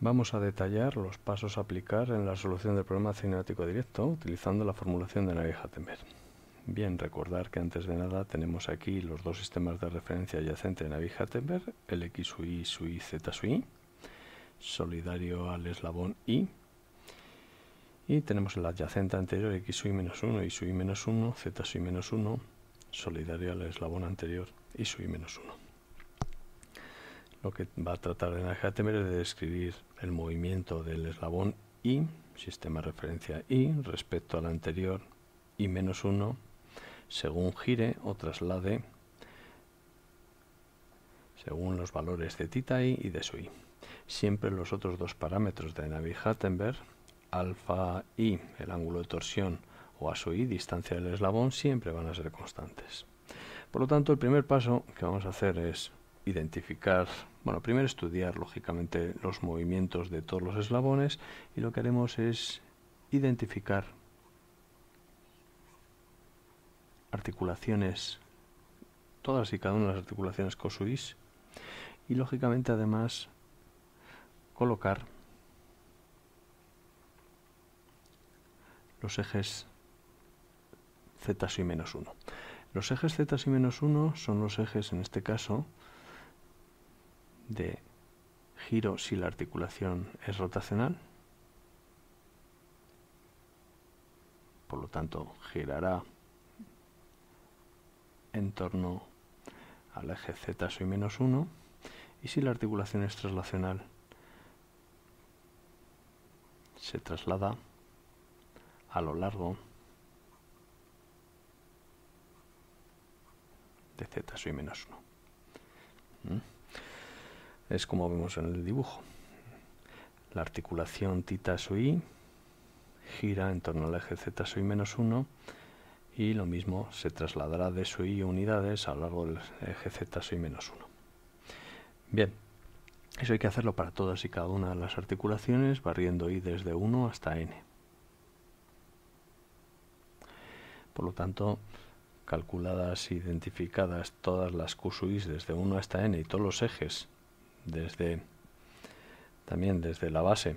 Vamos a detallar los pasos a aplicar en la solución del problema cinemático directo utilizando la formulación de Navier-Hattenberg. Bien, recordar que antes de nada tenemos aquí los dos sistemas de referencia adyacente de Navier-Hattenberg, el XUI, SUI, ZSUI, solidario al eslabón I, y tenemos el adyacente anterior XUI-1 y 1 menos 1 solidario al eslabón anterior y 1 lo que va a tratar de NaviHattenberg es de describir el movimiento del eslabón I, sistema de referencia I, respecto al anterior I menos 1, según gire o traslade según los valores de tita i y de su i. Siempre los otros dos parámetros de Navi-Hattenberg, alfa i, el ángulo de torsión, o a su i, distancia del eslabón, siempre van a ser constantes. Por lo tanto, el primer paso que vamos a hacer es identificar, bueno, primero estudiar lógicamente los movimientos de todos los eslabones y lo que haremos es identificar articulaciones, todas y cada una de las articulaciones cosuis y lógicamente además colocar los ejes z y menos 1. Los ejes z y menos 1 son los ejes en este caso de giro si la articulación es rotacional. Por lo tanto, girará en torno al eje Z soy menos 1. Y si la articulación es traslacional, se traslada a lo largo de Z soy menos 1 es como vemos en el dibujo. La articulación tita su i gira en torno al eje z sui i menos 1 y lo mismo se trasladará de su i unidades a lo largo del eje z sui menos 1. Bien, eso hay que hacerlo para todas y cada una de las articulaciones, barriendo i desde 1 hasta n. Por lo tanto, calculadas, e identificadas todas las QSUIs desde 1 hasta n y todos los ejes desde también desde la base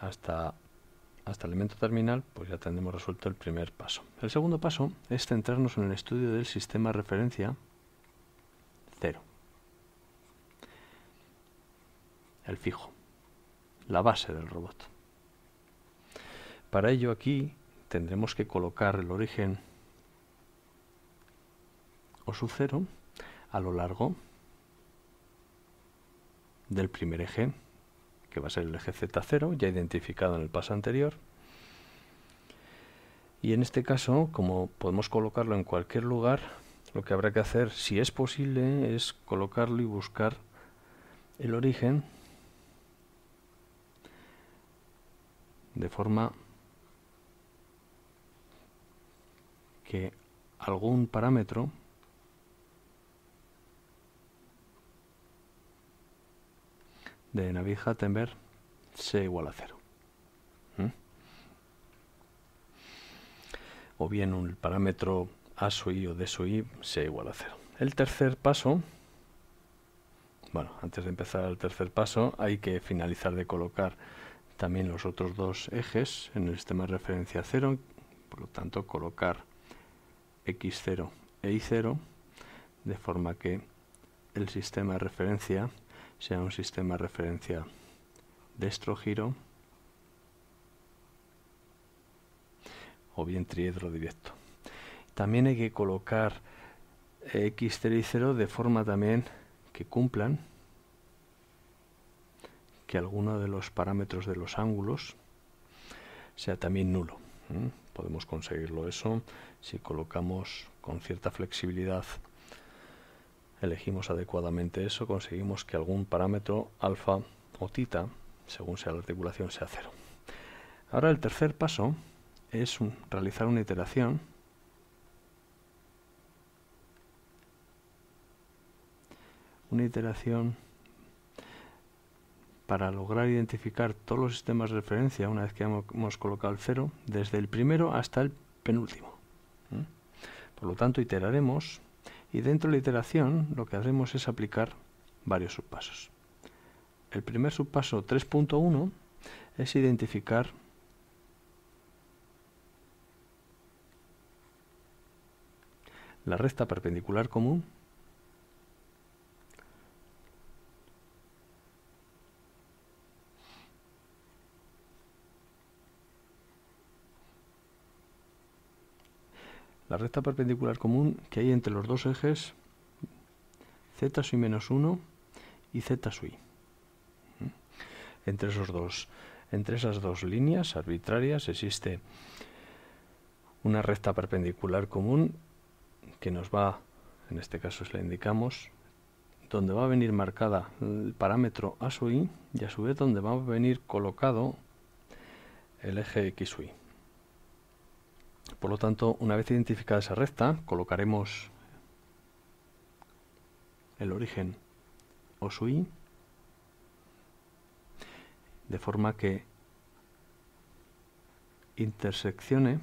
hasta hasta el elemento terminal, pues ya tendremos resuelto el primer paso. El segundo paso es centrarnos en el estudio del sistema de referencia cero El fijo, la base del robot. Para ello aquí tendremos que colocar el origen o su cero a lo largo del primer eje, que va a ser el eje Z0, ya identificado en el paso anterior. Y en este caso, como podemos colocarlo en cualquier lugar, lo que habrá que hacer, si es posible, es colocarlo y buscar el origen de forma que algún parámetro de navija tenber sea igual a cero. ¿Mm? O bien un parámetro A su i o D sub i sea igual a cero. El tercer paso, bueno, antes de empezar el tercer paso, hay que finalizar de colocar también los otros dos ejes en el sistema de referencia cero por lo tanto colocar x0 e y0, de forma que el sistema de referencia sea un sistema de referencia destrogiro o bien triedro directo. También hay que colocar X 0 y 0 de forma también que cumplan que alguno de los parámetros de los ángulos sea también nulo. Podemos conseguirlo eso si colocamos con cierta flexibilidad elegimos adecuadamente eso, conseguimos que algún parámetro alfa o tita, según sea la articulación, sea cero. Ahora el tercer paso es realizar una iteración una iteración para lograr identificar todos los sistemas de referencia una vez que hemos colocado el cero desde el primero hasta el penúltimo. ¿eh? Por lo tanto, iteraremos y dentro de la iteración lo que haremos es aplicar varios subpasos. El primer subpaso 3.1 es identificar la recta perpendicular común la recta perpendicular común que hay entre los dos ejes z sub menos 1 y z sub i. Entre, esos dos, entre esas dos líneas arbitrarias existe una recta perpendicular común que nos va, en este caso se la indicamos, donde va a venir marcada el parámetro a sub i y a su vez donde va a venir colocado el eje x sub i. Por lo tanto, una vez identificada esa recta, colocaremos el origen o su i, de forma que interseccione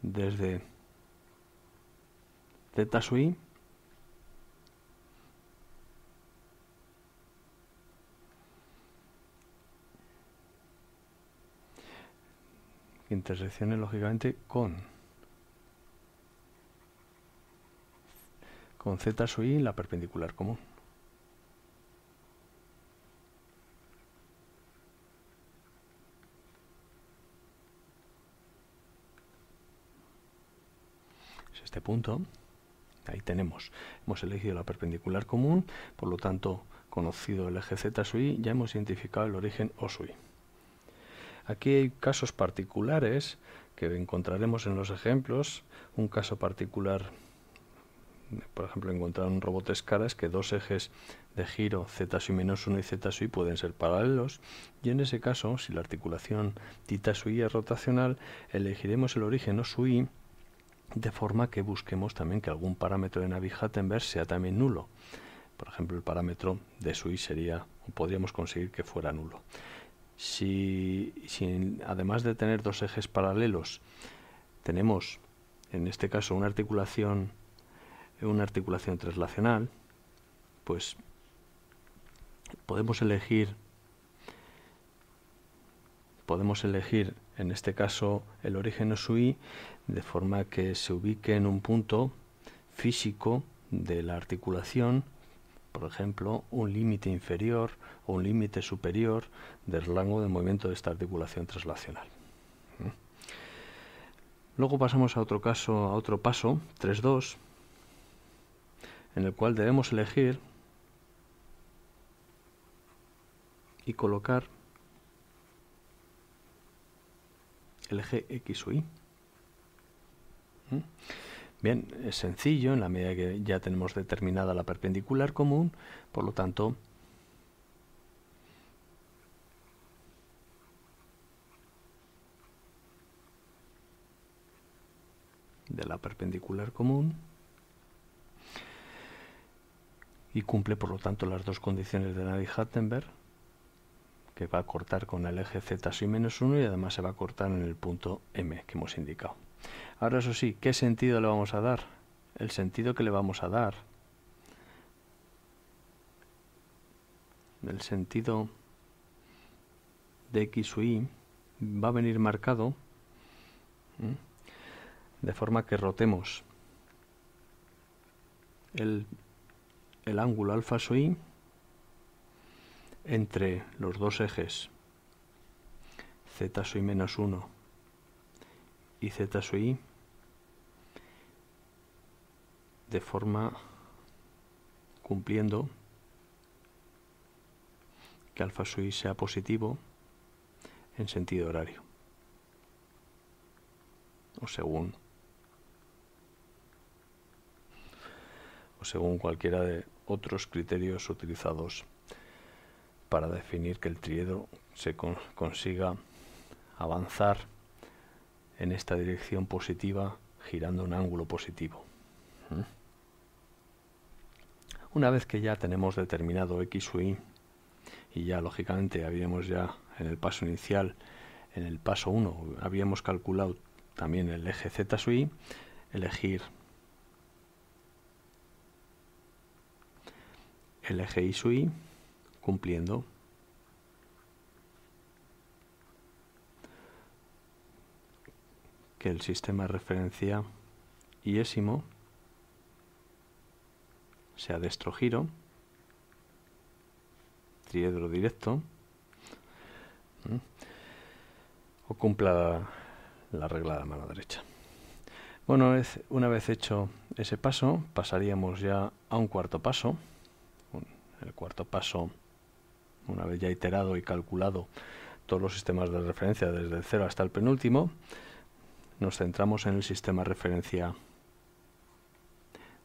desde z i Intersecciones lógicamente con con Z sub i la perpendicular común. Es este punto. Ahí tenemos. Hemos elegido la perpendicular común, por lo tanto, conocido el eje Z sub i, ya hemos identificado el origen O sub i. Aquí hay casos particulares que encontraremos en los ejemplos. Un caso particular, por ejemplo, encontrar encontraron robots es que dos ejes de giro z menos 1 y z pueden ser paralelos y en ese caso, si la articulación tita sui es rotacional, elegiremos el origen o z de forma que busquemos también que algún parámetro de Navi-Hattenberg sea también nulo. Por ejemplo, el parámetro de sui sería, o podríamos conseguir que fuera nulo. Si, además de tener dos ejes paralelos, tenemos en este caso una articulación, una articulación traslacional, pues podemos elegir podemos elegir en este caso el origen SUI de forma que se ubique en un punto físico de la articulación por ejemplo, un límite inferior o un límite superior del rango de movimiento de esta articulación traslacional. Luego pasamos a otro caso, a otro paso, 3.2, en el cual debemos elegir y colocar el eje X o Y. Bien, es sencillo en la medida que ya tenemos determinada la perpendicular común, por lo tanto de la perpendicular común y cumple por lo tanto las dos condiciones de nadie hattenberg que va a cortar con el eje z' y menos 1 y además se va a cortar en el punto M que hemos indicado. Ahora eso sí, ¿qué sentido le vamos a dar? El sentido que le vamos a dar. El sentido de X sub Y va a venir marcado de forma que rotemos el, ángulo alfa sub y entre los dos ejes z sub y menos 1 y Z su I de forma cumpliendo que alfa su I sea positivo en sentido horario o según o según cualquiera de otros criterios utilizados para definir que el triedro se consiga avanzar en esta dirección positiva, girando un ángulo positivo. ¿Mm? Una vez que ya tenemos determinado X Y, y ya lógicamente habíamos ya en el paso inicial, en el paso 1, habíamos calculado también el eje Z Y, elegir el eje Y sub Y, cumpliendo que el sistema de referencia iésimo sea de giro triedro directo, o cumpla la regla de la mano derecha. Bueno, una vez hecho ese paso, pasaríamos ya a un cuarto paso. el cuarto paso, una vez ya iterado y calculado todos los sistemas de referencia desde el 0 hasta el penúltimo, nos centramos en el sistema de referencia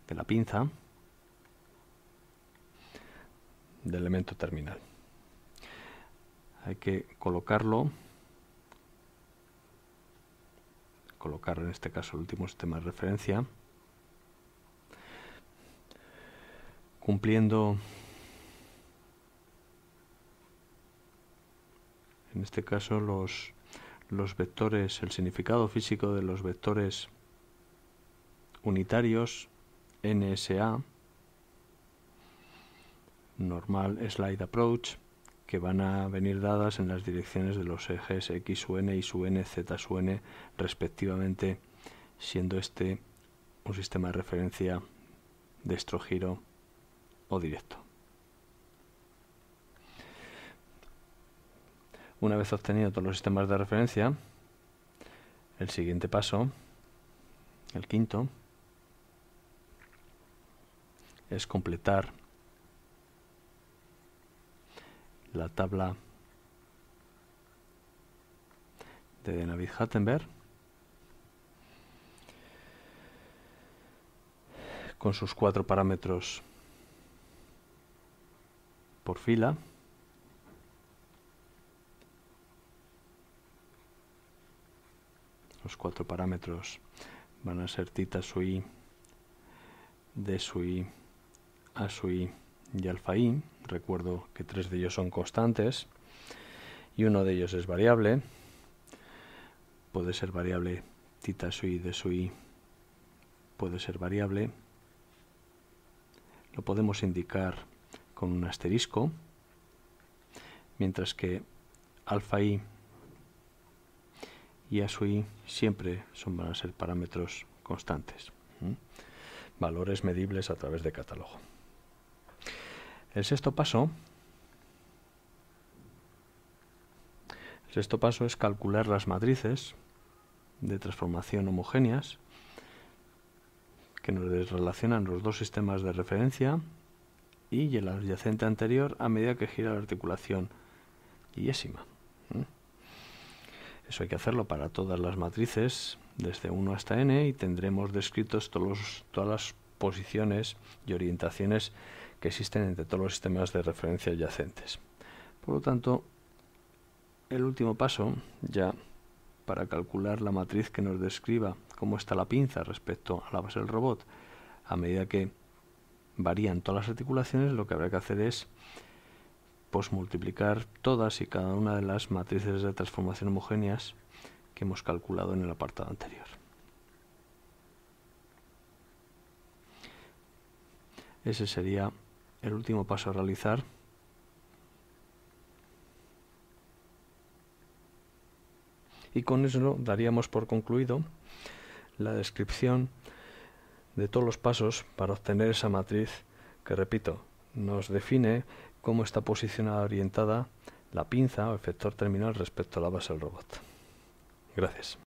de la pinza del elemento terminal. Hay que colocarlo, colocar en este caso el último sistema de referencia, cumpliendo en este caso los los vectores, el significado físico de los vectores unitarios NSA, normal slide approach, que van a venir dadas en las direcciones de los ejes X, Y, Z, respectivamente, siendo este un sistema de referencia de estrogiro o directo. Una vez obtenido todos los sistemas de referencia, el siguiente paso, el quinto, es completar la tabla de David Hattenberg con sus cuatro parámetros por fila. Los cuatro parámetros van a ser tita su i, d su i, a su i y alfa i. Recuerdo que tres de ellos son constantes y uno de ellos es variable. Puede ser variable tita su i, de su i, puede ser variable. Lo podemos indicar con un asterisco, mientras que alfa i y A su siempre son, van a ser parámetros constantes, valores medibles a través de catálogo. El sexto paso el sexto paso es calcular las matrices de transformación homogéneas que nos relacionan los dos sistemas de referencia y el adyacente anterior a medida que gira la articulación yésima. Eso hay que hacerlo para todas las matrices, desde 1 hasta n, y tendremos descritos todos, todas las posiciones y orientaciones que existen entre todos los sistemas de referencia adyacentes. Por lo tanto, el último paso, ya para calcular la matriz que nos describa cómo está la pinza respecto a la base del robot, a medida que varían todas las articulaciones, lo que habrá que hacer es pues multiplicar todas y cada una de las matrices de transformación homogéneas que hemos calculado en el apartado anterior. Ese sería el último paso a realizar y con eso daríamos por concluido la descripción de todos los pasos para obtener esa matriz que repito nos define cómo está posicionada orientada la pinza o efector terminal respecto a la base del robot. Gracias.